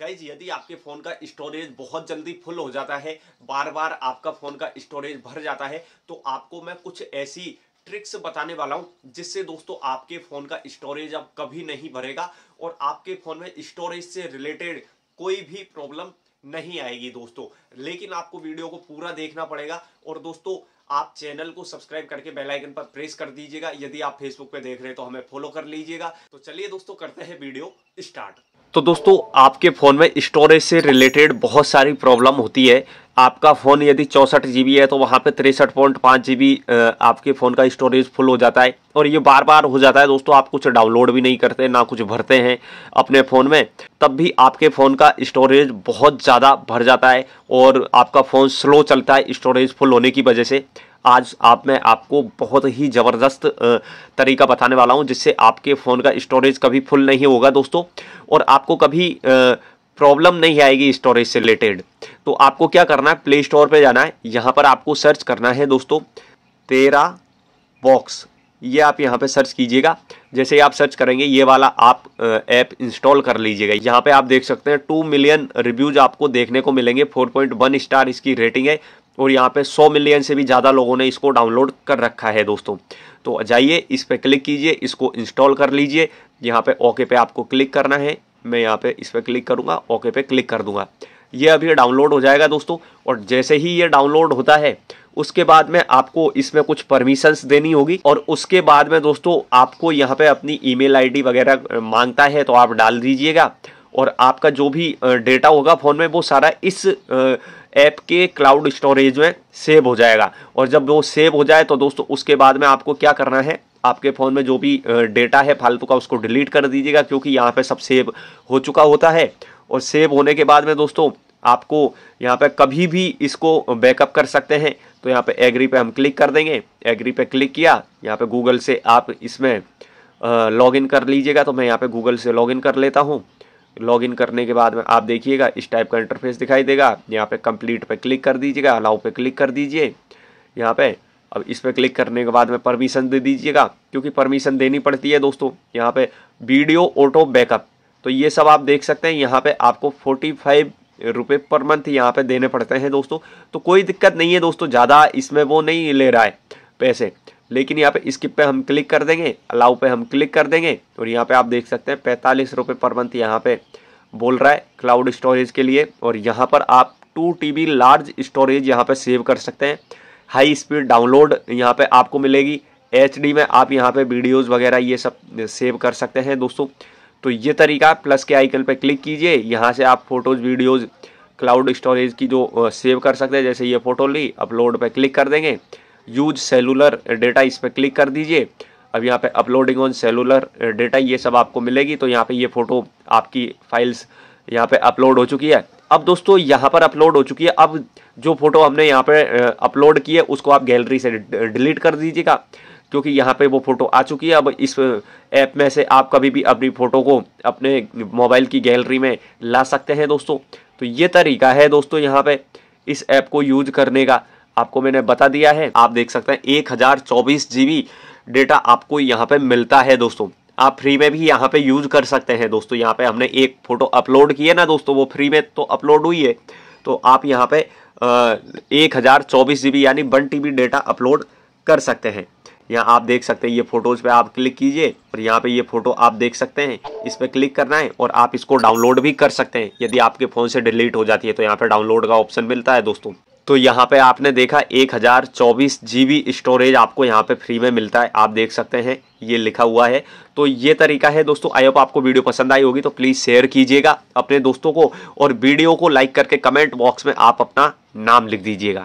guys यदि आपके phone का स्टोरेज बहुत जल्दी फुल हो जाता है बार बार आपका फ़ोन का स्टोरेज भर जाता है तो आपको मैं कुछ ऐसी ट्रिक्स बताने वाला हूं जिससे दोस्तों आपके फ़ोन का स्टोरेज अब कभी नहीं भरेगा और आपके फ़ोन में स्टोरेज से रिलेटेड कोई भी प्रॉब्लम नहीं आएगी दोस्तों लेकिन आपको वीडियो को पूरा देखना पड़ेगा और दोस्तों आप चैनल को सब्सक्राइब करके बेल आइकन पर प्रेस कर दीजिएगा यदि आप फेसबुक पे देख रहे हैं तो हमें फॉलो कर लीजिएगा तो चलिए दोस्तों करते हैं वीडियो स्टार्ट तो दोस्तों आपके फ़ोन में स्टोरेज से रिलेटेड बहुत सारी प्रॉब्लम होती है आपका फ़ोन यदि चौंसठ जी है तो वहाँ पे तिरसठ पॉइंट पाँच जी आपके फ़ोन का स्टोरेज फुल हो जाता है और ये बार बार हो जाता है दोस्तों आप कुछ डाउनलोड भी नहीं करते ना कुछ भरते हैं अपने फ़ोन में तब भी आपके फ़ोन का स्टोरेज बहुत ज़्यादा भर जाता है और आपका फ़ोन स्लो चलता है स्टोरेज फुल होने की वजह से आज आप मैं आपको बहुत ही ज़बरदस्त तरीका बताने वाला हूँ जिससे आपके फ़ोन का स्टोरेज कभी फुल नहीं होगा दोस्तों और आपको कभी प्रॉब्लम नहीं आएगी स्टोरेज से रिलेटेड तो आपको क्या करना है प्ले स्टोर पर जाना है यहाँ पर आपको सर्च करना है दोस्तों तेरा बॉक्स ये आप यहाँ पे सर्च कीजिएगा जैसे आप सर्च करेंगे ये वाला आप ऐप इंस्टॉल कर लीजिएगा यहाँ पे आप देख सकते हैं टू मिलियन रिव्यूज आपको देखने को मिलेंगे फोर पॉइंट वन स्टार इसकी रेटिंग है और यहाँ पे 100 मिलियन से भी ज़्यादा लोगों ने इसको डाउनलोड कर रखा है दोस्तों तो जाइए इस पर क्लिक कीजिए इसको इंस्टॉल कर लीजिए यहाँ पे ओके पे आपको क्लिक करना है मैं यहाँ पे इस पर क्लिक करूँगा ओके पे क्लिक कर दूँगा ये अभी डाउनलोड हो जाएगा दोस्तों और जैसे ही ये डाउनलोड होता है उसके बाद में आपको इसमें कुछ परमिशंस देनी होगी और उसके बाद में दोस्तों आपको यहाँ पर अपनी ई मेल वगैरह मांगता है तो आप डाल दीजिएगा और आपका जो भी डेटा होगा फ़ोन में वो सारा इस ऐप के क्लाउड स्टोरेज में सेव हो जाएगा और जब वो सेव हो जाए तो दोस्तों उसके बाद में आपको क्या करना है आपके फ़ोन में जो भी डेटा है फालतू का उसको डिलीट कर दीजिएगा क्योंकि यहाँ पे सब सेव हो चुका होता है और सेव होने के बाद में दोस्तों आपको यहाँ पे कभी भी इसको बैकअप कर सकते हैं तो यहाँ पे एग्री पे हम क्लिक कर देंगे एग्री पे क्लिक किया यहाँ पे गूगल से आप इसमें लॉगिन कर लीजिएगा तो मैं यहाँ पे गूगल से लॉगिन कर लेता हूँ लॉगिन करने के बाद में आप देखिएगा इस टाइप का इंटरफेस दिखाई देगा यहाँ पे कंप्लीट पे क्लिक कर दीजिएगा अलाउ पे क्लिक कर दीजिए यहाँ पे अब इस पर क्लिक करने के बाद में परमिशन दे दीजिएगा क्योंकि परमिशन देनी पड़ती है दोस्तों यहाँ पे वीडियो ऑटो बैकअप तो ये सब आप देख सकते हैं यहाँ पे आपको फोर्टी फाइव रुपये पर मंथ यहाँ पे देने पड़ते हैं दोस्तों तो कोई दिक्कत नहीं है दोस्तों ज़्यादा इसमें वो नहीं ले रहा है पैसे लेकिन यहाँ पे स्किप पे हम क्लिक कर देंगे अलाउ पे हम क्लिक कर देंगे और यहाँ पे आप देख सकते हैं पैंतालीस रुपये पर मंथ यहाँ पे बोल रहा है क्लाउड स्टोरेज के लिए और यहाँ पर आप टू टी लार्ज स्टोरेज यहाँ पर सेव कर सकते हैं हाई स्पीड डाउनलोड यहाँ पर आपको मिलेगी एच में आप यहाँ पर वीडियोज़ वगैरह ये सब सेव कर सकते हैं दोस्तों तो ये तरीका प्लस के आइकन पर क्लिक कीजिए यहाँ से आप फ़ोटोज़ वीडियोज़ क्लाउड स्टोरेज की जो सेव कर सकते हैं जैसे ये फ़ोटो ली अपलोड पर क्लिक कर देंगे यूज सेलुलर डेटा इस पर क्लिक कर दीजिए अब यहाँ पे अपलोडिंग ऑन सेलुलर डेटा ये सब आपको मिलेगी तो यहाँ पे ये फ़ोटो आपकी फाइल्स यहाँ पे अपलोड हो चुकी है अब दोस्तों यहाँ पर अपलोड हो चुकी है अब जो फ़ोटो हमने यहाँ पे अपलोड की है उसको आप गैलरी से डिलीट कर दीजिएगा क्योंकि यहाँ पे वो फ़ोटो आ चुकी है अब इस ऐप में से आप कभी भी अपनी फ़ोटो को अपने मोबाइल की गैलरी में ला सकते हैं दोस्तों तो ये तरीका है दोस्तों यहाँ पर इस ऐप को यूज करने का आपको मैंने बता दिया है आप देख सकते हैं एक हज़ार चौबीस जी डेटा आपको यहाँ पे मिलता है दोस्तों आप फ्री में भी यहाँ पे यूज कर सकते हैं दोस्तों यहाँ पे हमने एक फ़ोटो अपलोड की है ना दोस्तों वो फ्री में तो अपलोड हुई है तो आप यहाँ पे एक हज़ार चौबीस जी यानी वन टी डेटा अपलोड कर सकते हैं यहाँ आप देख सकते हैं ये फ़ोटोज़ पे आप क्लिक कीजिए और यहाँ पे ये फ़ोटो आप देख सकते हैं इस पर क्लिक करना है और आप इसको डाउनलोड भी कर सकते हैं यदि आपके फ़ोन से डिलीट हो जाती है तो यहाँ पे डाउनलोड का ऑप्शन मिलता है दोस्तों तो यहाँ पे आपने देखा एक हज़ार चौबीस जी स्टोरेज आपको यहाँ पे फ्री में मिलता है आप देख सकते हैं ये लिखा हुआ है तो ये तरीका है दोस्तों आई होप आपको वीडियो पसंद आई होगी तो प्लीज़ शेयर कीजिएगा अपने दोस्तों को और वीडियो को लाइक करके कमेंट बॉक्स में आप अपना नाम लिख दीजिएगा